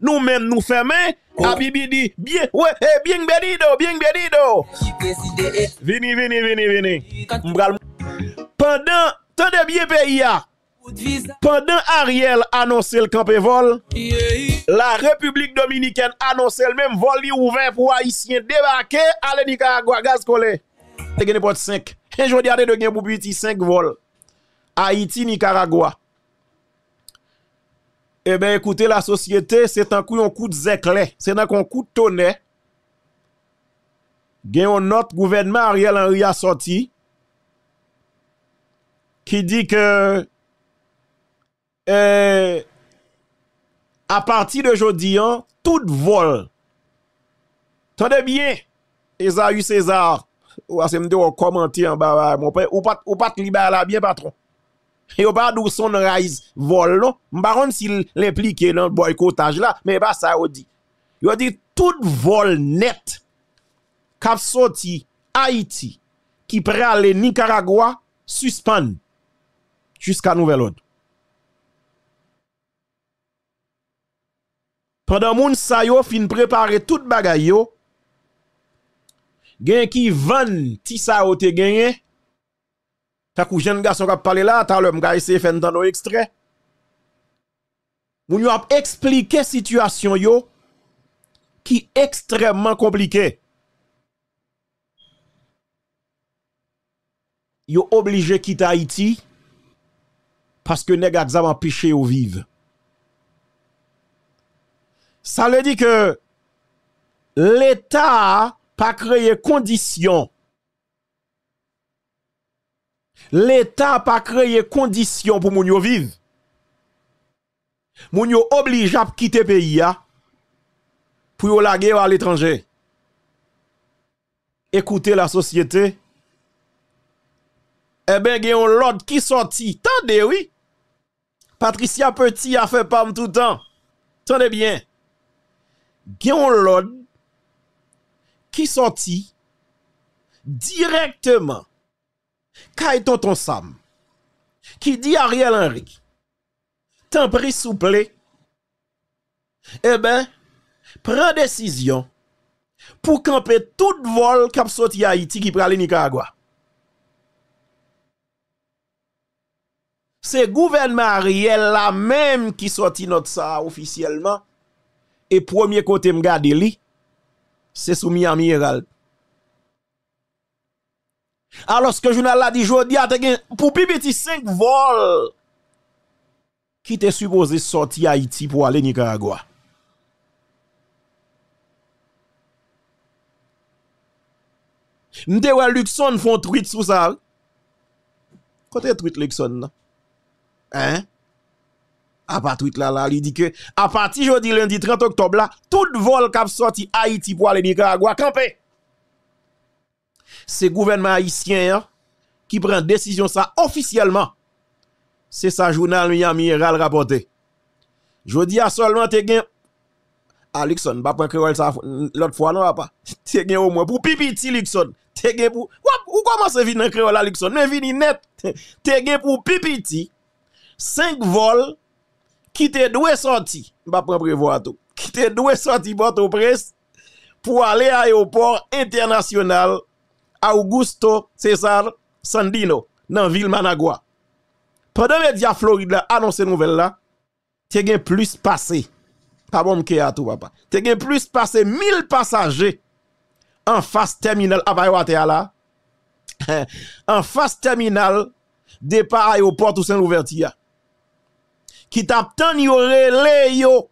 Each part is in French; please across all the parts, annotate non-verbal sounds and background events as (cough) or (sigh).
nous même nous fermons. Oh. La dit, bien, ouais, eh, bien bien, bien venez, venez. vini, venez vini. Pendant, de bien pays Pendant Ariel annonçait le campé vol, la République dominicaine annonçait le même vol ouvert pour Haïtiens débarquer à la Nicaragua, gaz collé. 5. Et je dis à de gagner pour 5 vols. Haïti, Nicaragua. Eh bien, écoutez, la société, c'est un coup, un coup de zéclé. C'est un coup de tonnerre. un notre gouvernement, Ariel Henry a sorti, qui dit que eh, à partir de jeudi, hein, tout vol. Tenez bien, Esaü César. Ou à ce moment commenter en bas, mon père. Ou pas, ou pas te bien patron. (laughs) Yo ba do son raiz vol no Mba ron si l'implike nan boykotaj la Men ba sa o di Yo di tout vol net Kap soti Haiti Ki pre ale Nicaragua Suspan Juska Nouvel Ode Pendan moun sa yo fin prepare tout bagay yo Gen ki van ti sa o te genye T'as qu'un jeune garçon qui a parlé là, t'as l'homme qui a essayé de faire un extrait. Moun a expliqué situation yo qui extrêmement compliquée. Yo obligé quitter Haïti parce que nèg ont empêché au vivre. Ça veut dire que l'État pas créé conditions L'État pas créé conditions pour moun yo vivre. Moun yo oblige à quitter pays pour aller la à l'étranger. Écoutez la société. Eh a un l'autre qui sorti. Tendez oui. Patricia Petit a fait pas tout le temps. Tendez bien. un lord qui sorti directement Kay tonton Sam, qui dit Ariel Henry, t'en prie souple, eh ben, prends décision pour camper tout vol qui sorti à Haïti qui prale Nicaragua. C'est gouvernement Ariel la même qui sorti notre ça officiellement. Et premier côté m'gade li, c'est sous Miami Herald. Alors ce que journal a dit aujourd'hui, a pour petit 5 vols qui était supposés sortir Haïti pour aller Nicaragua. M'te wè Luxon font tweet sous ça. Côté tweet Luxon Hein? à part tweet là là, il dit que à partir jeudi lundi 30 octobre là, tout vol qui sorti Haïti pour aller Nicaragua camper c'est gouvernement haïtien hein, qui prend décision ça officiellement. C'est ça journal Miami rapporté. Je dis à seulement te gen Alixon, pas créole ça l'autre fois non pas. (laughs) Te gen au moins pour Pipiti. ti Te gen pour ou comment se vin créole Alexon. mais vini net. (laughs) Te gen pour Pipiti? Cinq 5 vols qui te doué sorti. Pas prendre prévoir tout. Qui te doué sorti port au pour aller à l'aéroport international Augusto César Sandino dans ville Managua. Pendant médias Floride a annoncé nouvelle là, y a plus passé. Pas bon que à tout plus passé 1000 passagers en face terminal à (laughs) en face terminal départ aéroport de Saint-Louvertia. Qui t'attend yo relé yo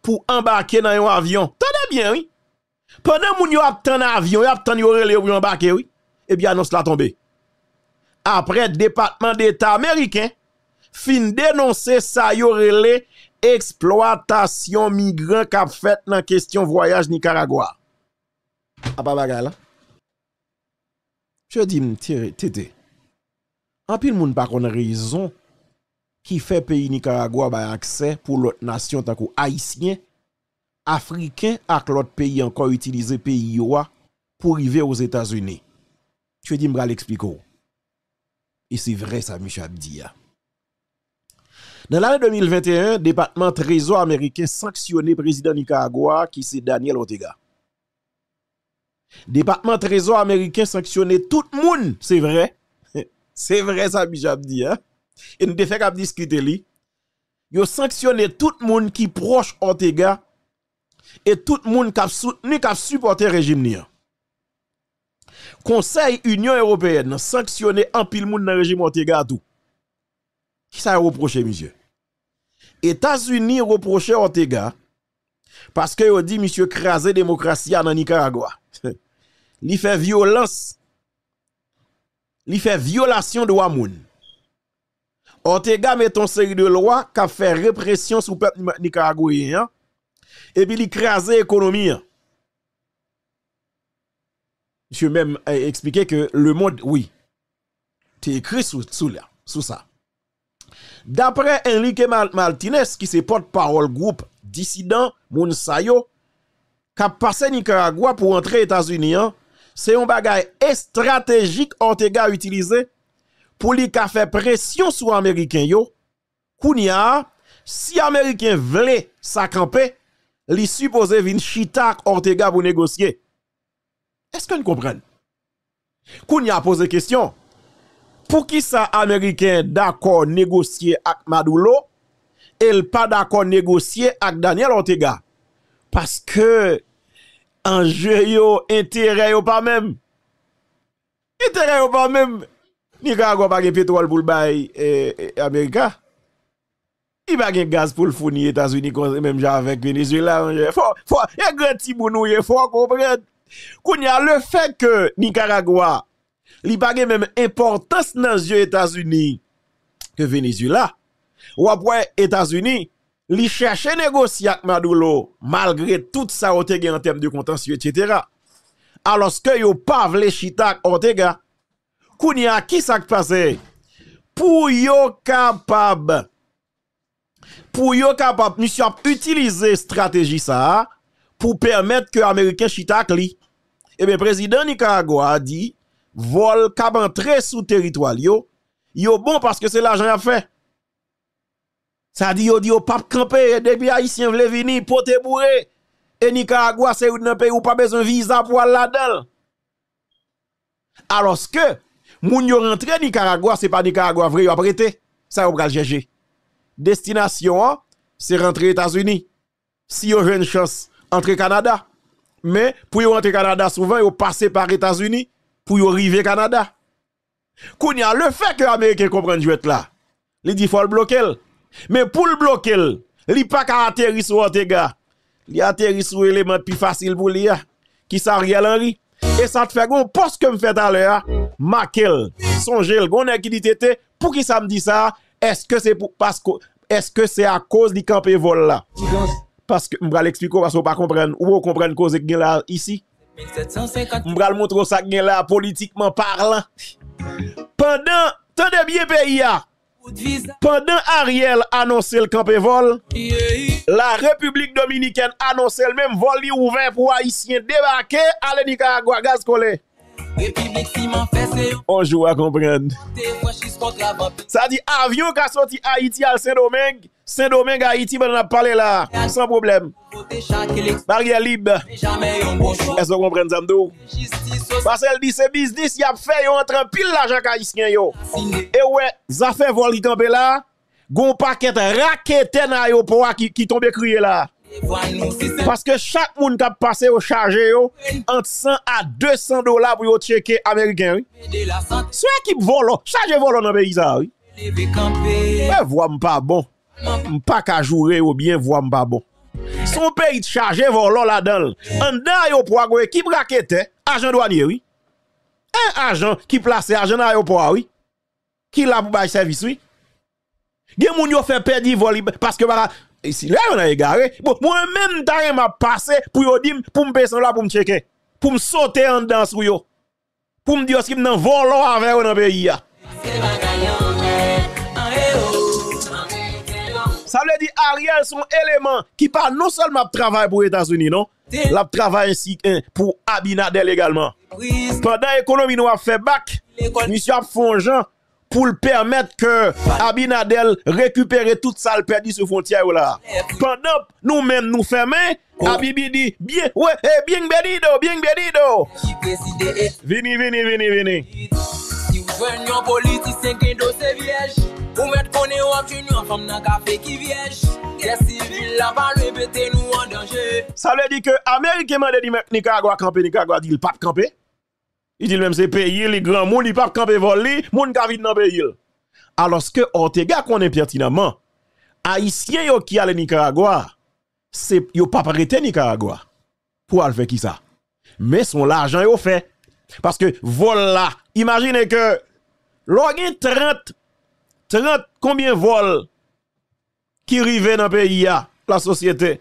pour embarquer dans un avion. Tenez bien oui. Pendant moun yo un avion, yo attend yo relé pour embarquer oui. Et eh bien annonce la tomber. Après département d'état américain fin dénoncer ça yo relé exploitation migrant k'ap fait dans question voyage Nicaragua. A ah, pas Je dis m'tire En pile moun pa kon raison qui fait pays Nicaragua par bah, accès pour l'autre nation tant haïtien africain avec l'autre pays encore utilisé pays pour arriver aux États-Unis. Je dis, je l'expliquer. Et c'est vrai ça, Michel Dans l'année 2021, département Trésor américain sanctionné président Nicaragua qui c'est Daniel Ortega. Département Trésor américain sanctionné tout le monde, c'est vrai. (laughs) c'est vrai ça, Michel Abdia. Et nous devons discuter. Ils ont sanctionné tout le monde qui proche Ortega et tout le monde qui a soutenu, qui a supporté le régime. Conseil Union Européenne sanctionné en pile monde dans le régime Ortega Qui ça reproché, monsieur? États-Unis reproché Ortega parce que ont dit, monsieur, craser démocratie dans Nicaragua. (laughs) Il fait violence. Il fait violation de Wamoun. Ortega met une série de lois qui fait répression sur le peuple nicaraguayen. Hein et puis l'écraser l'économie. Hein. Monsieur même expliquer que le monde, oui, c'est écrit sous, sous, sous ça. D'après Enrique Martinez, qui se porte-parole groupe dissident Mounsayo, qui a passé Nicaragua pour entrer aux États-Unis, hein, c'est un bagage stratégique Ortega utilisé pour lui faire pression sur les Américains. si les Américains voulaient s'accamper, li supposé vin Ortega pour négocier. Est-ce que nous comprenons? a posé question. Pour qui ça Américain d'accord négocier avec Maduro et pas d'accord négocier avec Daniel Ortega? Parce que un yo, intérêt ou pas même. Intérêt pas même. Nicaragua pas de pétrole pour le américain il pas de gaz pour le fournir aux États-Unis même e avec Venezuela Il faut faut un grand petit il faut comprendre Il y a le fait que Nicaragua il pas même importance dans les États-Unis que Venezuela ou après États-Unis cherchent cherche négocier avec Maduro malgré tout ça ont en termes de contentieux etc. alors que yo pas vle chita Ortega qu'on y a qui ça passé. pour yo capable pour yo capable monsieur utiliser stratégie ça pour permettre que américain s'y li et eh bien président Nicaragua a dit vol cap entrer sous territoire yo yo bon parce que c'est l'argent a fait ça dit yo dit yo pas camper depuis haïtien vle venir pote bourré et Nicaragua c'est un pays où pas besoin visa pour aller là-dedans alors que moun yo rentre Nicaragua c'est pas Nicaragua vrai yo apprêté ça yo pral destination, hein, c'est rentrer aux États-Unis. Si vous avez une chance, entrer Canada. Mais pour rentrer Canada, souvent, vous passez par les États-Unis pour arriver au Canada. Kounia, le fait que Américains comprennent jouet là, il dit faut le bloquer. Mais pour le bloquer, il pas qu'à atterrir sur Ortega. Il atterrit sur l'élément plus facile pour lui, hein, qui s'arrière Henry. Et ça te fait un poste que me fait à l'heure, hein, Makel, songez, le qui dit pour qui ça me dit ça, est-ce que c'est parce que est-ce que c'est à cause du campé vol là Parce que m'bral l'expliquer parce qu'on pas comprendre ou on comprendre cause est là ici. vous montrer ça est là politiquement parlant. Pendant tant de bien pays pendant Ariel annonçait le campé vol, la République dominicaine annonçait le même vol ouvert pour Haïtiens débarquer à Nicaragua gaz collé. On joue à comprendre. Ça dit avion qui a sorti Haïti à Saint-Domingue. Saint-Domingue, Haïti, ben va a parler là. Sans problème. Marie-Alibe. Est-ce que vous comprenez ça? Parce qu'elle dit c'est business, il y a fait, il y a un peu de l'argent qui a Et ouais, ça fait voir qu'il le là. Il y a un paquet de qui tombent et là. Parce que chaque monde qui a passé au chargé entre 100 à 200 dollars pour checker américain. Oui. Ceux qui volent, chargé volant dans le pays. Oui. Je vois pas bon. Pas qu'à jouer ou bien vois pas bon. Son pays chargé volant là-dedans. En dedans, qui braquette, agent douanier, oui. Un agent qui place agent dans l'aéroport, oui. Qui l'a pour service, oui. Gen moun yo fait perdre vols, parce que bah, ici là on a égaré bon moi même t'as m'a passé pour pour me baisser là pour me checker pour me sauter en danse pour yo pour me dire ce qui m'a volant avec dans pays ça veut dire Ariel son élément qui parle non seulement travail pour les États-Unis non la travaille ainsi hein, pour Abinadel également pendant l'économie nous a fait bac monsieur a gens pour le permettre que Abinadel récupère toute salle perdue sur frontière là. Pendant nous-mêmes nous fermons, Abibi dit bien ouais eh, bien bénido, bien bénido. Vini vini vini vini. Si vous voulez un politicien qui dossier vierge, vous mettez qu'on est en tune en femme dans café qui vierge. Les civils là-bas le nous en danger. Ça veut dire que Américain m'a dit Nicaragua camper, Nicaragua dit le pape camper. Il dit même c'est pays, les grands monde, il pas camper voler, monde ka vide dans pays. Alors que Ortega connaît pertinemment, haïtien Haïtiens qui le Nicaragua, c'est yo pas prêté Nicaragua. Pour aller faire qui ça Mais son argent est fait parce que voilà, imaginez que l'on 30 30 combien vol qui arrivent dans le pays, la société.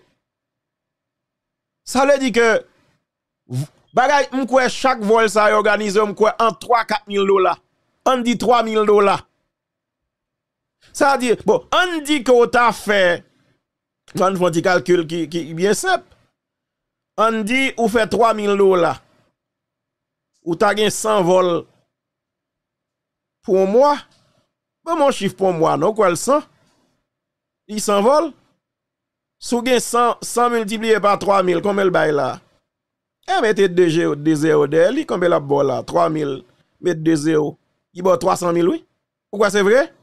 Ça veut dire que Bagay, m'kwe chaque vol sa organisé, m'kwe en 3-4 000 dollars. On dit 3 000 dollars. Ça veut dire, bon, on dit que avez fait, on fait un calcul qui, qui est bien simple. On dit, ou fait 3 000 dollars. Ou t'as gagné 100 vols pour moi. Bon, mon chiffre pour moi, non, quoi, le 100? Il s'envole. Sous 100, 100 multiplié par 3 000, combien le bail là? Et mettez 2 de 0 derrière lui, combien la bol là 3 000, mettez 2 0. Il bo 300 000, oui. Pourquoi c'est vrai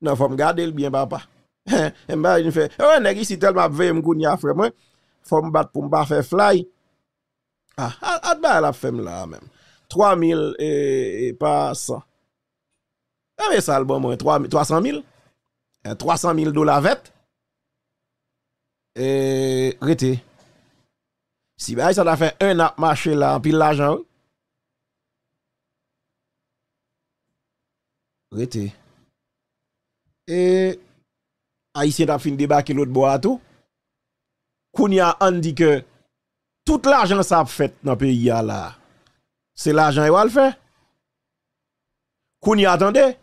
Non, faut me garder le bien, papa. (laughs) Et eh, bah, il fait, oh, nest si tellement veille, m'gounia, frère, moi, faut me battre pour m'ba faire fly. Ah, à, ah, ah, bah la femme là, même. 3 000 et, pas 100. Ah, eh, mais ça, le bon, moins 300 000. 300 000 dollars vet. Et, rete. Si bah, ça a fait un an marché là, en l'argent. Rete. Et Haïtien a fini débarquer l'autre bois tout. Kounia a dit que tout l'argent ça a fait dans le pays là. C'est l'argent qu'il va le faire. Kounia attendez.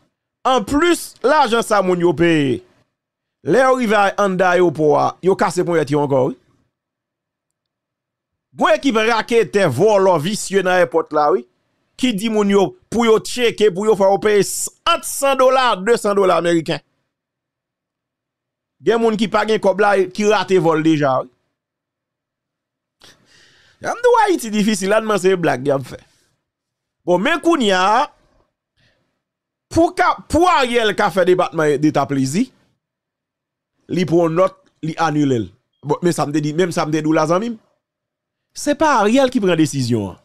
En plus, l'argent ça moun yo payé. Les arrivé en da yo Ils yo cassé pour encore. Gwen ki pe rake te volon visye nan epot la, wè. Ki di moun yo pou yo tcheke, pou yo fè oupey 100 dolar, 200 dolar Amerikan. Gen moun ki pagyen kop la, ki rate vol deja, wè. Gen mdwa iti difisi, lanman se blak gen mfè. Bon, men koun ya, pou a yel ka fè debatman de ta plezi, li pou not li anulel. Bon, men samde di, men samde di ou lazan mim. c'est pas Ariel qui prend la décision.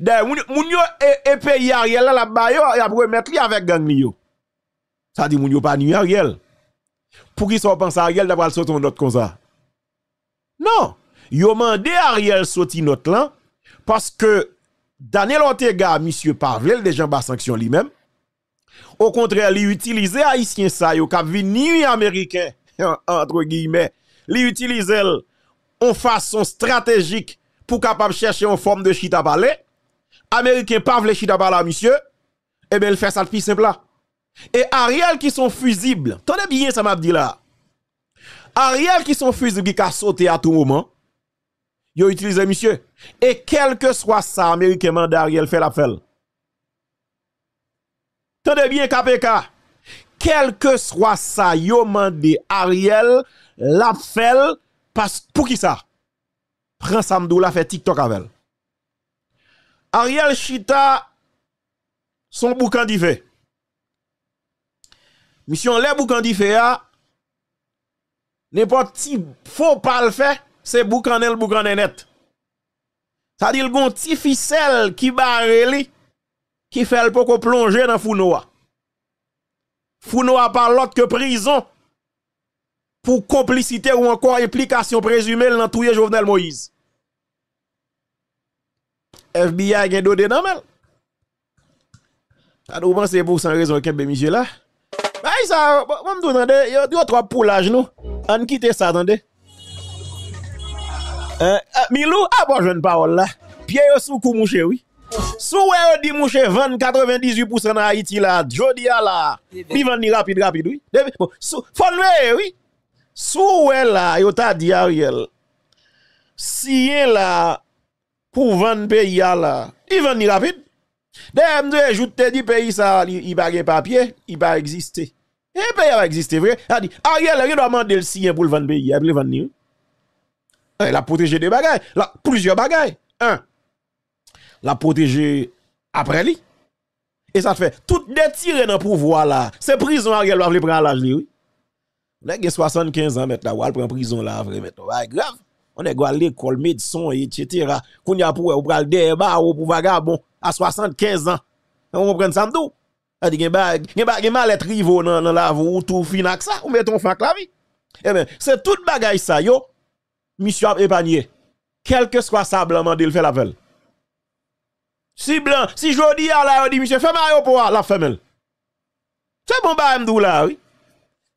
D'ailleurs, Mounio yo et e pays Ariel là là y a avec gang Ça dit Mounio pas ni Ariel. Pour qui soit pense Ariel d'avoir sortir une note comme ça. Non, yo mandé Ariel sortir note là parce que Daniel Ortega, monsieur Pavel, déjà bas sanction lui-même. Au contraire, il utiliser haïtien ça yo a venir américain (laughs) entre guillemets, lui utiliser en façon stratégique pour capable chercher en forme de chita balé, Américain pas les chita balé, monsieur. et eh bien, il fait ça le plus simple là. Et Ariel qui sont fusibles. Tenez bien ça m'a dit là. Ariel qui sont fusibles qui a sauté à tout moment. Yo utilisé monsieur. Et quel que soit ça, Américain m'a Ariel fait la felle. Tenez bien KPK. Quel que soit ça, yo mandé Ariel la fell parce pour qui ça? prend Samdou la fait TikTok avec. elle. Ariel Chita, son boucan si Mission les boucan d'IV a, ah, n'importe si faux pas le fait, c'est boucan le boucan net. Ça dit le bon petit ficelle qui barre li, qui fait le poko plonger dans Founoa. Founoa par l'autre que prison, pour complicité ou encore implication présumée dans tout Jovenel Moïse. FBI a donné normal. Ça doit penser pour sans raison qu'un monsieur là. Bah ça, on me demande, il y a trois poulages nous. On quitte ça attendez. Euh, eh, Milou, ah bon jeune parole là. Pierre sous cou mon oui. Sous di dit 20, 98% en Haïti là, Jodia là. Puis eh ben. ni rapide rapide oui. Eh ben, bon, oui. Sou yota la, ta di Ariel, si yè la pou vann ya la, il van ni rapide. De mdwe, joute te di pays sa, il bagè y il ba egziste. Et pays va exister vrai. A di, a riel, yo do pour le vendre pays. pou l van vendre ya, a ni. Elle a protégé des bagailles, la, plusieurs bagailles. Un, la protéger après lui. Et ça fait, tout détirer dans le pouvoir là, c'est prison Ariel va prendre l'âge oui on a 75 ans maintenant, ou al prend prison là vrai grave. On est à l'école, médecin, etc. Qu'on a pour ou pral débat ou pour vagabon à 75 ans. On comprend ça on A dit gen ba malet rivo la ou tout ça ou mettons fac la vie. Eh ben, c'est toute bagaille ça yo. Monsieur a Quel que soit sa blanc il fait la velle. Si blanc, si jodi a la dit monsieur fais pour la femelle. C'est bon ba m'dou là oui.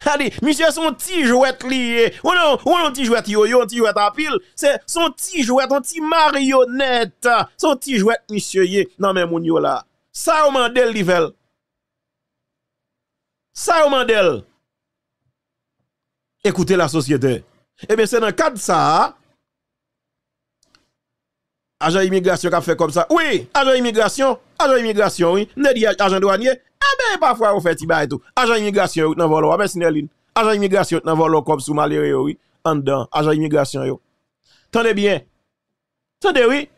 Allez, monsieur, son petit jouet lié. Ou non, ou non, petit jouet yo-yo, petit jouet à pile. C'est son petit jouet, son petit marionnette. Son petit jouet, monsieur, yé. Non, mais mon yo là. Ça, on mandel, l'ivel. Ça, on mandel. Écoutez la société. Eh bien, c'est dans le cadre de ça. Agent immigration qui a fait comme ça. Oui, agent immigration, agent immigration, oui. Ne dit agent douanier, ah ben, parfois, vous ba et tout agent immigration dans volo, wame ben, sineline. Ajan immigration, immigration nan volo comme sous sous yo, oui. En dedans, agent immigration yo. Tendez bien. Tendez, oui.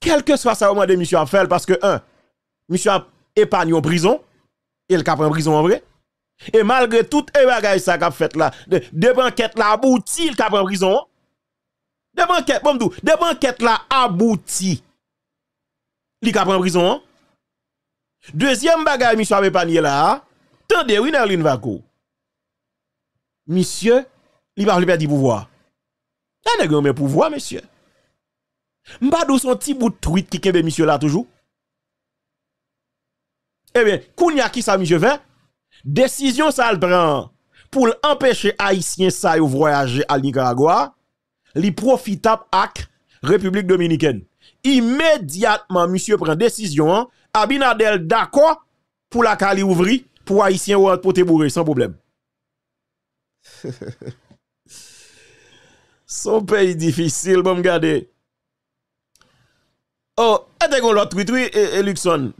Quel soit ça au moment de a fait, parce que un, a épargné en prison, Il cap en prison en vrai. Et malgré tout les bagages ça qu'a fait là, de, de là abouti, il cap en prison. De comme bon de banquettes, là abouti. Il cap en prison. Hein. Deuxième bagage, monsieur avait panier là. Tendez, oui, Nerlin Vaco. Monsieur, il va lui perdre du pouvoir. Il n'a pas pouvoir, monsieur. M'badou son petit bout de tweet qui kembe monsieur là toujours. Eh bien, a qui ça monsieur fait? Décision ça le prend pour empêcher haïtien ça de voyager à Nicaragua, li profitable la République dominicaine. Immédiatement monsieur prend décision hein, Abinadel d'accord pour la cali ouvri pour haïtien ou pour te sans problème. (laughs) Son pays difficile, bon regardez. Oh, et qu'on l'autre tweet, oui, et, Luxon,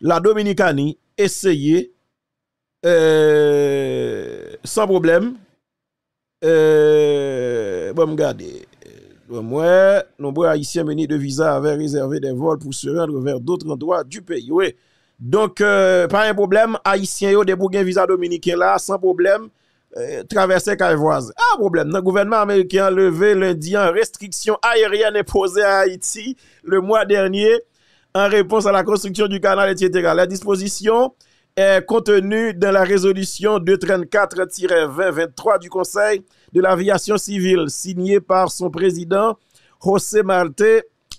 la Dominicanie essayé, euh, sans problème. Euh, bon regardez. Euh, oui, nombreux Haïtiens menés de visa avaient réservé des vols pour se rendre vers d'autres endroits du pays. Oui. Donc, euh, pas un problème, Haïtiens ont débougué un visa dominicain là, sans problème, traverser euh, traverser Calvoise. Ah, problème. Le gouvernement américain a levé lundi en restriction aérienne imposée à Haïti le mois dernier en réponse à la construction du canal, etc. La disposition est contenue dans la résolution 234-2023 du Conseil de l'aviation civile signé par son président José Marte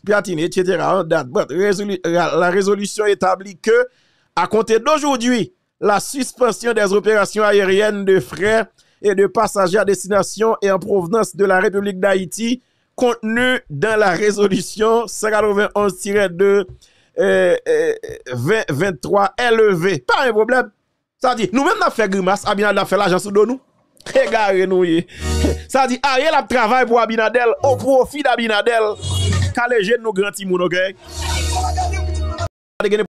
Piatini, etc. Hein, la résolution établit que, à compter d'aujourd'hui, la suspension des opérations aériennes de frais et de passagers à destination et en provenance de la République d'Haïti contenu dans la résolution 191-2 euh, 23 euh, LEV. Pas un problème. Ça dit, nous-mêmes, nous fait grimace, Abinad ah a fait l'agence de nous. Regardez nous. Ça dit, Ariel a travaillé pour Abinadel, au profit d'Abinadel. jeunes nous grand timoun, ok?